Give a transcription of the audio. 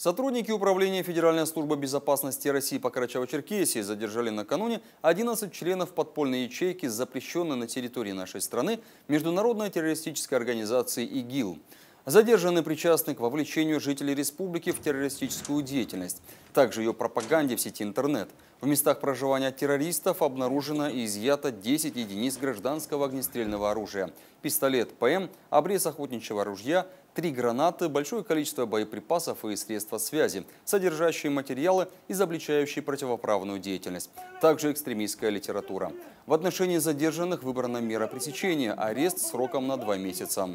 Сотрудники Управления Федеральной службы безопасности России по Карачаево-Черкесии задержали накануне 11 членов подпольной ячейки, запрещенной на территории нашей страны международной террористической организации ИГИЛ – Задержаны причастны к вовлечению жителей республики в террористическую деятельность, также ее пропаганде в сети интернет. В местах проживания террористов обнаружено и изъято 10 единиц гражданского огнестрельного оружия, пистолет ПМ, обрез охотничьего ружья, три гранаты, большое количество боеприпасов и средства связи, содержащие материалы, изобличающие противоправную деятельность, также экстремистская литература. В отношении задержанных выбрана мера пресечения, арест сроком на два месяца.